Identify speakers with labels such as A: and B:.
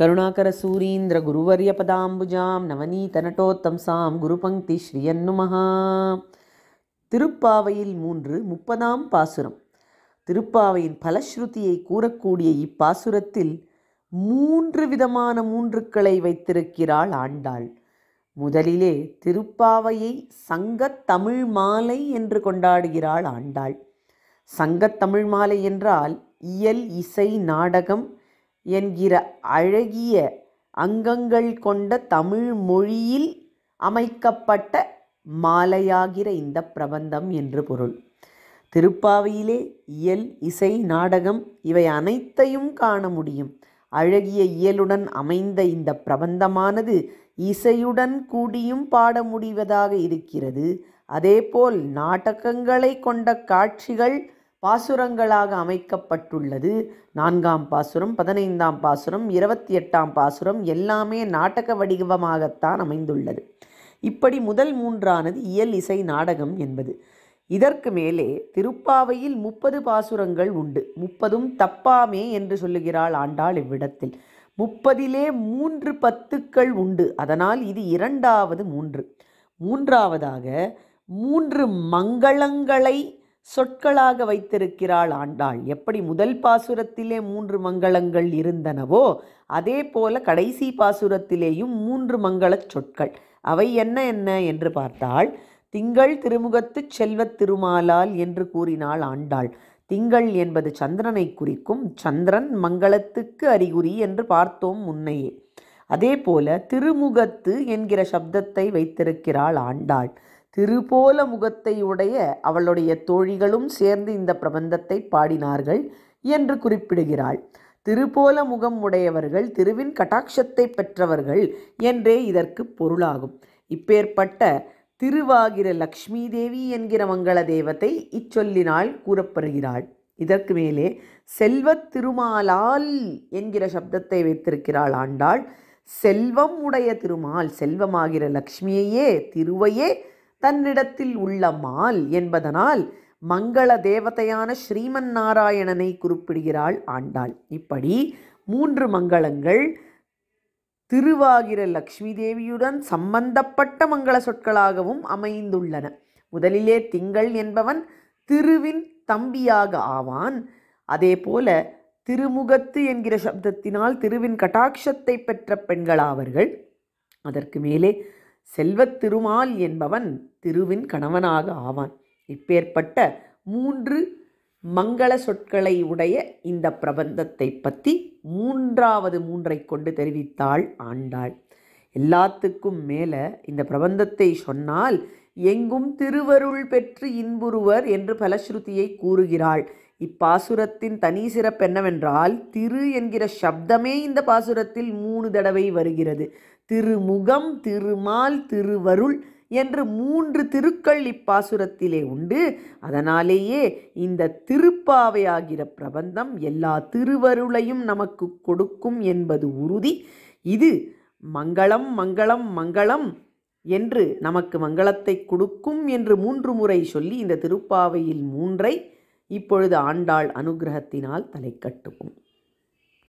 A: கருணாகர சூரீந்திர குருவரிய கருணாகரசூரீந்திரகுருவரியபதாம்புஜாம் நவநீதநட்டோத்தம்சாம் குருபங்கி ஸ்ரீயன்னுமகா திருப்பாவையில் மூன்று முப்பதாம் பாசுரம் திருப்பாவையின் பலஸ்ருதியை கூறக்கூடிய இப்பாசுரத்தில் மூன்று விதமான மூன்றுக்களை வைத்திருக்கிறாள் ஆண்டாள் முதலிலே திருப்பாவையை சங்கத்தமிழ் மாலை என்று கொண்டாடுகிறாள் ஆண்டாள் சங்கத்தமிழ் மாலை என்றால் இயல் இசை நாடகம் என்கிற அழகிய அங்கங்கள் கொண்ட தமிழ் மொழியில் அமைக்கப்பட்ட மாலையாகிற இந்த பிரபந்தம் என்று பொருள் திருப்பாவையிலே இயல் இசை நாடகம் இவை அனைத்தையும் காண முடியும் அழகிய இயலுடன் அமைந்த இந்த பிரபந்தமானது இசையுடன் கூடியும் பாட முடிவதாக இருக்கிறது அதேபோல் நாடகங்களை கொண்ட காட்சிகள் பாசுரங்களாக அமைக்கப்பட்டுள்ளது நான்காம் பாசுரம் பதினைந்தாம் பாசுரம் இருபத்தி எட்டாம் பாசுரம் எல்லாமே நாடக வடிவமாகத்தான் அமைந்துள்ளது இப்படி முதல் மூன்றானது இயல் இசை நாடகம் என்பது இதற்கு மேலே திருப்பாவையில் முப்பது பாசுரங்கள் உண்டு முப்பதும் தப்பாமே என்று சொல்லுகிறாள் ஆண்டாள் இவ்விடத்தில் முப்பதிலே மூன்று பத்துக்கள் உண்டு அதனால் இது இரண்டாவது மூன்று மூன்றாவதாக மூன்று மங்களங்களை சொற்களாக வைத்திருக்கிறாள் ஆண்டாள் எப்படி முதல் பாசுரத்திலே மூன்று மங்களங்கள் இருந்தனவோ அதே போல கடைசி பாசுரத்திலேயும் மூன்று மங்களச் சொற்கள் அவை என்ன என்ன என்று பார்த்தால் திங்கள் திருமுகத்து செல்வத் திருமாலால் என்று கூறினாள் ஆண்டாள் திங்கள் என்பது சந்திரனை குறிக்கும் சந்திரன் மங்களத்துக்கு அறிகுறி என்று பார்த்தோம் முன்னையே அதே போல திருமுகத்து என்கிற சப்தத்தை வைத்திருக்கிறாள் ஆண்டாள் திருபோல முகத்தை உடைய அவளுடைய தோழிகளும் சேர்ந்து இந்த பிரபந்தத்தை பாடினார்கள் என்று குறிப்பிடுகிறாள் திருபோல முகம் உடையவர்கள் திருவின் கட்டாட்சத்தை பெற்றவர்கள் என்றே இதற்கு பொருளாகும் இப்பேற்பட்ட திருவாகிர லக்ஷ்மி தேவி என்கிற மங்கள தேவத்தை இச்சொல்லினால் கூறப்படுகிறாள் இதற்கு மேலே செல்வத் திருமாலால் என்கிற சப்தத்தை வைத்திருக்கிறாள் ஆண்டாள் செல்வம் உடைய திருமால் செல்வமாகிற லக்ஷ்மியையே திருவையே தன்னிடத்தில் உள்ள மால் என்பதனால் மங்கள தேவதையான ஸ்ரீமன் நாராயணனை குறிப்பிடுகிறாள் ஆண்டாள் இப்படி மூன்று மங்களங்கள் திருவாகிர லக்ஷ்மி தேவியுடன் சம்பந்தப்பட்ட மங்கள சொற்களாகவும் அமைந்துள்ளன முதலிலே திங்கள் என்பவன் திருவின் தம்பியாக ஆவான் அதேபோல திருமுகத்து என்கிற சப்தத்தினால் திருவின் கட்டாட்சத்தை பெற்ற பெண்களாவர்கள் அதற்கு மேலே செல்வத் திருமால் என்பவன் திருவின் கணவனாக ஆவான் இப்பேற்பட்ட மூன்று மங்கள சொற்களை உடைய இந்த பிரபந்தத்தை பற்றி மூன்றாவது மூன்றை கொண்டு தெரிவித்தாள் ஆண்டாள் எல்லாத்துக்கும் மேலே இந்த பிரபந்தத்தை சொன்னால் எங்கும் திருவருள் பெற்று இன்புறுவர் என்று பலஸ்ருதியை கூறுகிறாள் இப்பாசுரத்தின் தனி சிறப்பு என்னவென்றால் திரு என்கிற சப்தமே இந்த பாசுரத்தில் மூணு தடவை வருகிறது திருமுகம் திருமால் திருவருள் என்று மூன்று திருக்கள் இப்பாசுரத்திலே உண்டு அதனாலேயே இந்த திருப்பாவையாகிற பிரபந்தம் எல்லா திருவருளையும் நமக்கு கொடுக்கும் என்பது உறுதி இது மங்களம் மங்களம் மங்களம் என்று நமக்கு மங்களத்தை கொடுக்கும் என்று மூன்று முறை சொல்லி இந்த திருப்பாவையில் மூன்றை இப்பொழுது ஆண்டாள் அனுகிரகத்தினால் தலை கட்டுவோம்